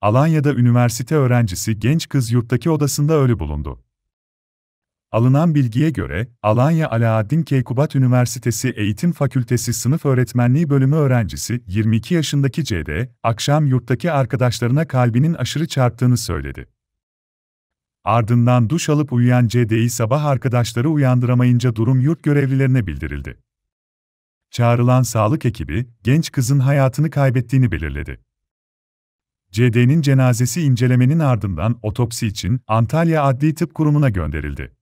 Alanya'da üniversite öğrencisi genç kız yurttaki odasında ölü bulundu. Alınan bilgiye göre, Alanya Alaaddin Keykubat Üniversitesi Eğitim Fakültesi Sınıf Öğretmenliği Bölümü öğrencisi 22 yaşındaki CD, akşam yurttaki arkadaşlarına kalbinin aşırı çarptığını söyledi. Ardından duş alıp uyuyan CD'yi sabah arkadaşları uyandıramayınca durum yurt görevlilerine bildirildi. Çağrılan sağlık ekibi, genç kızın hayatını kaybettiğini belirledi. CD'nin cenazesi incelemenin ardından otopsi için Antalya Adli Tıp Kurumu'na gönderildi.